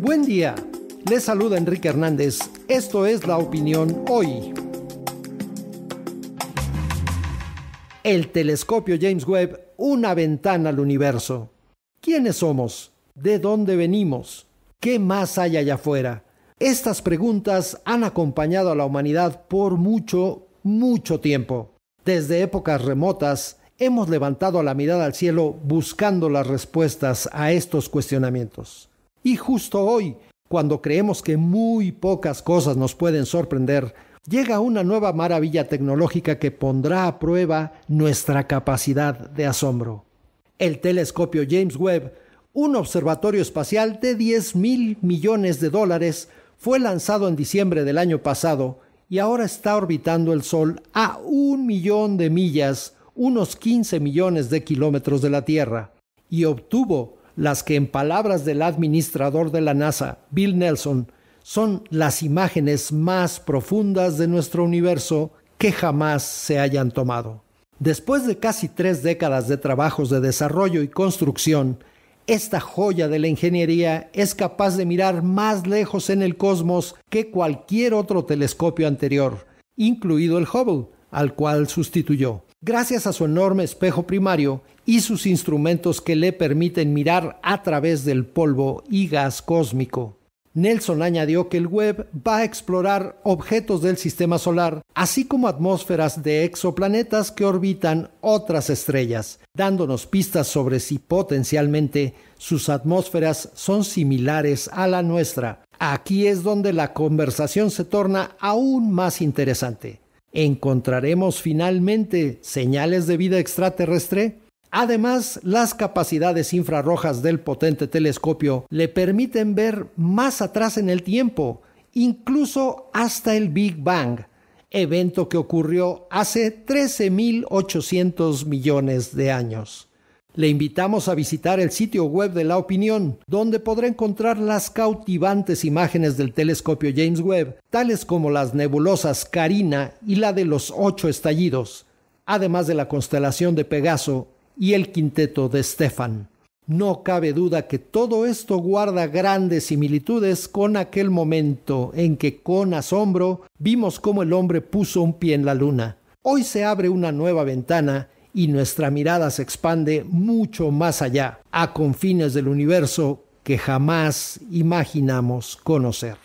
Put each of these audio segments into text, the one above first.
Buen día, les saluda Enrique Hernández, esto es La Opinión Hoy. El telescopio James Webb, una ventana al universo. ¿Quiénes somos? ¿De dónde venimos? ¿Qué más hay allá afuera? Estas preguntas han acompañado a la humanidad por mucho, mucho tiempo. Desde épocas remotas, hemos levantado la mirada al cielo buscando las respuestas a estos cuestionamientos. Y justo hoy, cuando creemos que muy pocas cosas nos pueden sorprender, llega una nueva maravilla tecnológica que pondrá a prueba nuestra capacidad de asombro. El telescopio James Webb, un observatorio espacial de 10 mil millones de dólares, fue lanzado en diciembre del año pasado y ahora está orbitando el Sol a un millón de millas, unos 15 millones de kilómetros de la Tierra, y obtuvo las que en palabras del administrador de la NASA, Bill Nelson, son las imágenes más profundas de nuestro universo que jamás se hayan tomado. Después de casi tres décadas de trabajos de desarrollo y construcción, esta joya de la ingeniería es capaz de mirar más lejos en el cosmos que cualquier otro telescopio anterior, incluido el Hubble, al cual sustituyó. Gracias a su enorme espejo primario y sus instrumentos que le permiten mirar a través del polvo y gas cósmico. Nelson añadió que el web va a explorar objetos del sistema solar, así como atmósferas de exoplanetas que orbitan otras estrellas, dándonos pistas sobre si potencialmente sus atmósferas son similares a la nuestra. Aquí es donde la conversación se torna aún más interesante. ¿Encontraremos finalmente señales de vida extraterrestre? Además, las capacidades infrarrojas del potente telescopio le permiten ver más atrás en el tiempo, incluso hasta el Big Bang, evento que ocurrió hace 13.800 millones de años. Le invitamos a visitar el sitio web de La Opinión, donde podrá encontrar las cautivantes imágenes del telescopio James Webb, tales como las nebulosas Carina y la de los ocho estallidos, además de la constelación de Pegaso y el quinteto de Stefan. No cabe duda que todo esto guarda grandes similitudes con aquel momento en que con asombro vimos cómo el hombre puso un pie en la luna. Hoy se abre una nueva ventana y nuestra mirada se expande mucho más allá, a confines del universo que jamás imaginamos conocer.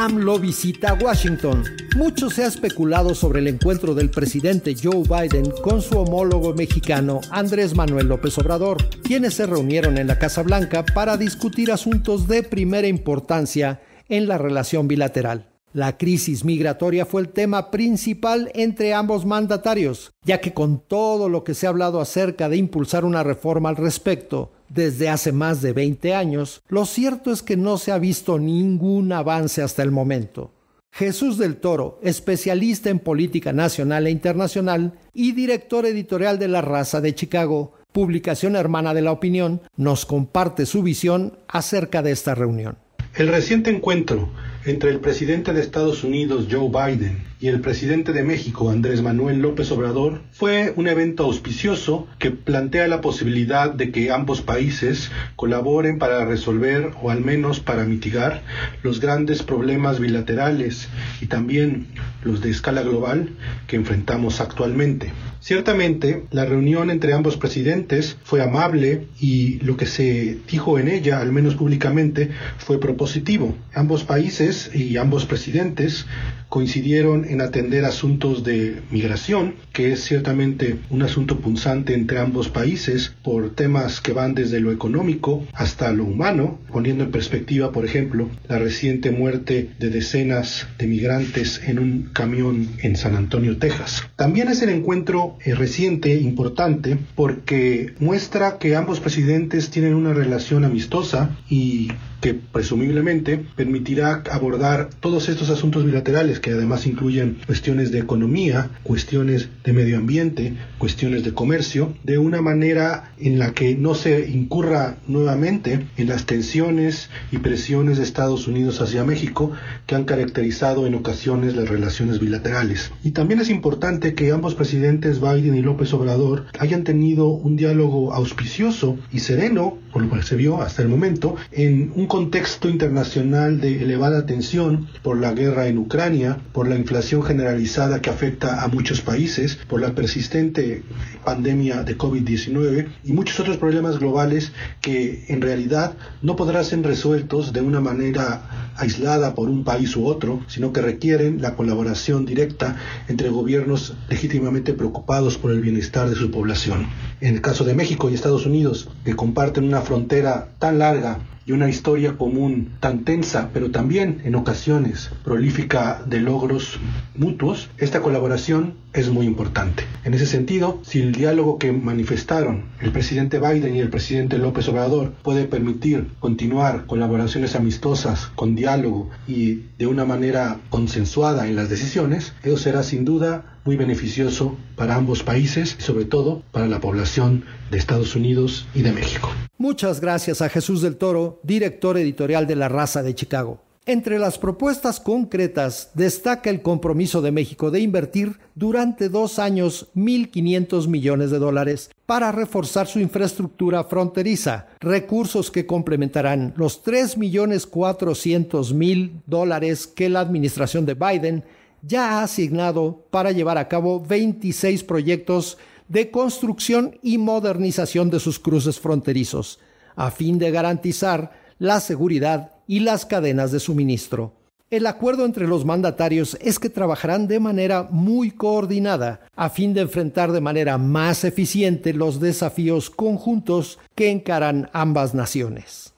AMLO visita Washington. Mucho se ha especulado sobre el encuentro del presidente Joe Biden con su homólogo mexicano Andrés Manuel López Obrador, quienes se reunieron en la Casa Blanca para discutir asuntos de primera importancia en la relación bilateral. La crisis migratoria fue el tema principal entre ambos mandatarios, ya que con todo lo que se ha hablado acerca de impulsar una reforma al respecto, desde hace más de 20 años, lo cierto es que no se ha visto ningún avance hasta el momento. Jesús del Toro, especialista en política nacional e internacional y director editorial de La Raza de Chicago, publicación hermana de La Opinión, nos comparte su visión acerca de esta reunión. El reciente encuentro entre el presidente de Estados Unidos Joe Biden y el presidente de México Andrés Manuel López Obrador fue un evento auspicioso que plantea la posibilidad de que ambos países colaboren para resolver o al menos para mitigar los grandes problemas bilaterales y también los de escala global que enfrentamos actualmente. Ciertamente, la reunión entre ambos presidentes fue amable y lo que se dijo en ella, al menos públicamente, fue propositivo. Ambos países y ambos presidentes coincidieron en atender asuntos de migración, que es ciertamente un asunto punzante entre ambos países por temas que van desde lo económico hasta lo humano, poniendo en perspectiva, por ejemplo, la reciente muerte de decenas de migrantes en un camión en San Antonio, Texas. También es el encuentro eh, reciente importante porque muestra que ambos presidentes tienen una relación amistosa y que presumiblemente permitirá abordar todos estos asuntos bilaterales que además incluyen cuestiones de economía, cuestiones de medio ambiente, cuestiones de comercio, de una manera en la que no se incurra nuevamente en las tensiones y presiones de Estados Unidos hacia México que han caracterizado en ocasiones las relaciones bilaterales. Y también es importante que ambos presidentes Biden y López Obrador hayan tenido un diálogo auspicioso y sereno por lo que se vio hasta el momento, en un contexto internacional de elevada tensión por la guerra en Ucrania, por la inflación generalizada que afecta a muchos países, por la persistente pandemia de COVID-19 y muchos otros problemas globales que en realidad no podrán ser resueltos de una manera aislada por un país u otro, sino que requieren la colaboración directa entre gobiernos legítimamente preocupados por el bienestar de su población. En el caso de México y Estados Unidos, que comparten una frontera tan larga y una historia común tan tensa, pero también en ocasiones prolífica de logros mutuos, esta colaboración es muy importante. En ese sentido, si el diálogo que manifestaron el presidente Biden y el presidente López Obrador puede permitir continuar colaboraciones amistosas, con diálogo y de una manera consensuada en las decisiones, eso será sin duda muy beneficioso para ambos países y sobre todo para la población de Estados Unidos y de México. Muchas gracias a Jesús del Toro, director editorial de La Raza de Chicago. Entre las propuestas concretas destaca el compromiso de México de invertir durante dos años 1.500 millones de dólares para reforzar su infraestructura fronteriza, recursos que complementarán los 3.400.000 dólares que la administración de Biden ya ha asignado para llevar a cabo 26 proyectos de construcción y modernización de sus cruces fronterizos, a fin de garantizar la seguridad y las cadenas de suministro. El acuerdo entre los mandatarios es que trabajarán de manera muy coordinada a fin de enfrentar de manera más eficiente los desafíos conjuntos que encaran ambas naciones.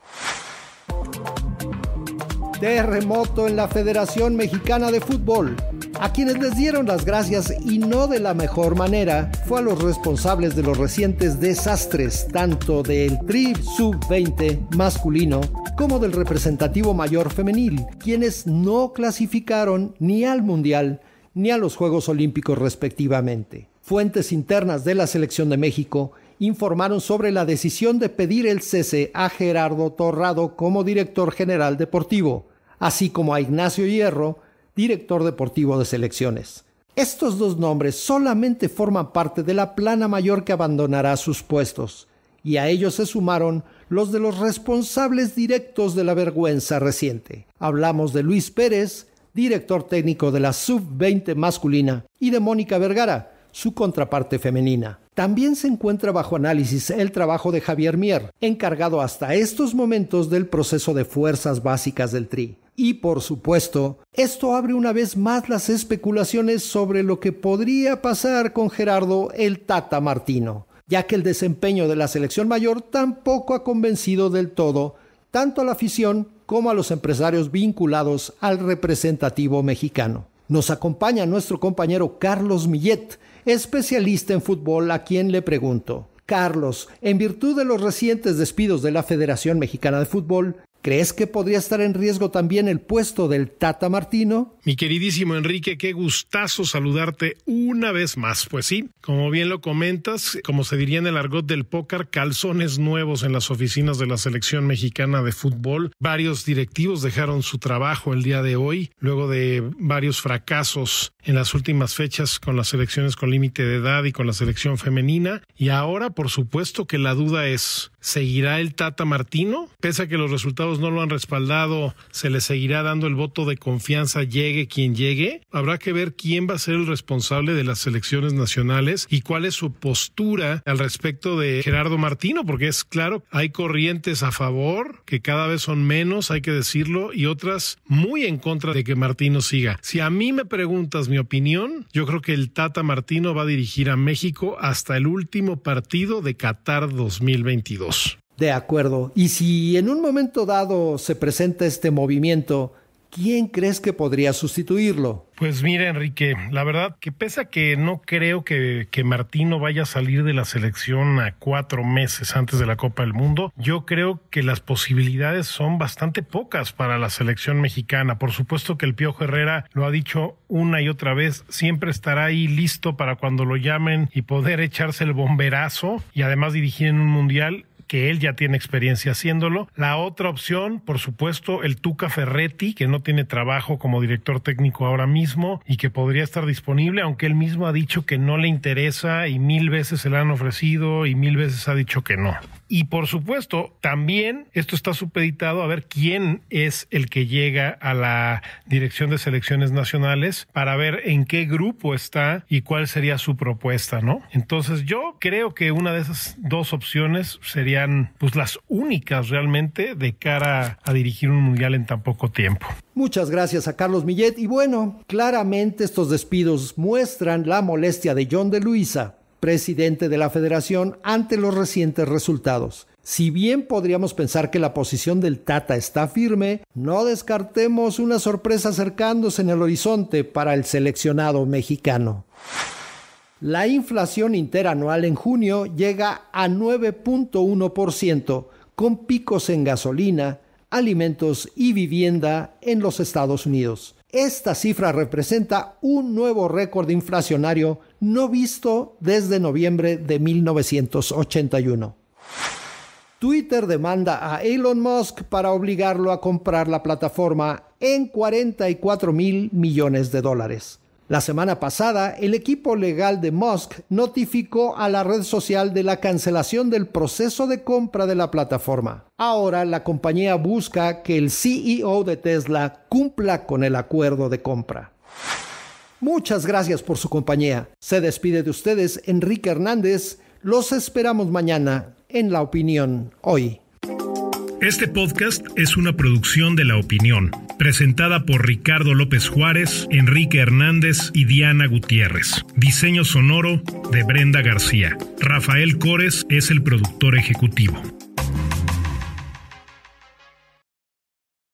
Terremoto en la Federación Mexicana de Fútbol. A quienes les dieron las gracias y no de la mejor manera fue a los responsables de los recientes desastres, tanto del Tri Sub-20 masculino como del representativo mayor femenil, quienes no clasificaron ni al Mundial ni a los Juegos Olímpicos respectivamente. Fuentes internas de la Selección de México informaron sobre la decisión de pedir el cese a Gerardo Torrado como director general deportivo, así como a Ignacio Hierro, director deportivo de selecciones. Estos dos nombres solamente forman parte de la plana mayor que abandonará sus puestos, y a ellos se sumaron los de los responsables directos de la vergüenza reciente. Hablamos de Luis Pérez, director técnico de la sub-20 masculina, y de Mónica Vergara, su contraparte femenina. También se encuentra bajo análisis el trabajo de Javier Mier, encargado hasta estos momentos del proceso de fuerzas básicas del TRI. Y por supuesto, esto abre una vez más las especulaciones sobre lo que podría pasar con Gerardo el Tata Martino, ya que el desempeño de la selección mayor tampoco ha convencido del todo tanto a la afición como a los empresarios vinculados al representativo mexicano. Nos acompaña nuestro compañero Carlos Millet, especialista en fútbol, a quien le pregunto, Carlos, en virtud de los recientes despidos de la Federación Mexicana de Fútbol, ¿Crees que podría estar en riesgo también el puesto del Tata Martino? Mi queridísimo Enrique, qué gustazo saludarte una vez más. Pues sí, como bien lo comentas, como se diría en el argot del póker, calzones nuevos en las oficinas de la selección mexicana de fútbol. Varios directivos dejaron su trabajo el día de hoy, luego de varios fracasos en las últimas fechas con las selecciones con límite de edad y con la selección femenina. Y ahora, por supuesto que la duda es, ¿Seguirá el Tata Martino? Pese a que los resultados no lo han respaldado, ¿se le seguirá dando el voto de confianza llegue quien llegue? Habrá que ver quién va a ser el responsable de las elecciones nacionales y cuál es su postura al respecto de Gerardo Martino, porque es claro, hay corrientes a favor, que cada vez son menos, hay que decirlo, y otras muy en contra de que Martino siga. Si a mí me preguntas mi opinión, yo creo que el Tata Martino va a dirigir a México hasta el último partido de Qatar 2022. De acuerdo. Y si en un momento dado se presenta este movimiento, ¿quién crees que podría sustituirlo? Pues mire Enrique, la verdad que pese a que no creo que, que, Martino vaya a salir de la selección a cuatro meses antes de la Copa del Mundo, yo creo que las posibilidades son bastante pocas para la selección mexicana. Por supuesto que el Piojo Herrera lo ha dicho una y otra vez, siempre estará ahí listo para cuando lo llamen y poder echarse el bomberazo y además dirigir en un mundial que él ya tiene experiencia haciéndolo. La otra opción, por supuesto, el Tuca Ferretti, que no tiene trabajo como director técnico ahora mismo y que podría estar disponible, aunque él mismo ha dicho que no le interesa y mil veces se le han ofrecido y mil veces ha dicho que no. Y por supuesto, también esto está supeditado a ver quién es el que llega a la Dirección de Selecciones Nacionales para ver en qué grupo está y cuál sería su propuesta, ¿no? Entonces yo creo que una de esas dos opciones sería pues las únicas realmente de cara a dirigir un mundial en tan poco tiempo. Muchas gracias a Carlos Millet y bueno, claramente estos despidos muestran la molestia de John de Luisa, presidente de la federación, ante los recientes resultados. Si bien podríamos pensar que la posición del Tata está firme, no descartemos una sorpresa acercándose en el horizonte para el seleccionado mexicano. La inflación interanual en junio llega a 9.1%, con picos en gasolina, alimentos y vivienda en los Estados Unidos. Esta cifra representa un nuevo récord inflacionario no visto desde noviembre de 1981. Twitter demanda a Elon Musk para obligarlo a comprar la plataforma en 44 mil millones de dólares. La semana pasada, el equipo legal de Musk notificó a la red social de la cancelación del proceso de compra de la plataforma. Ahora la compañía busca que el CEO de Tesla cumpla con el acuerdo de compra. Muchas gracias por su compañía. Se despide de ustedes Enrique Hernández. Los esperamos mañana en La Opinión Hoy. Este podcast es una producción de La Opinión, presentada por Ricardo López Juárez, Enrique Hernández y Diana Gutiérrez. Diseño sonoro de Brenda García. Rafael Cores es el productor ejecutivo.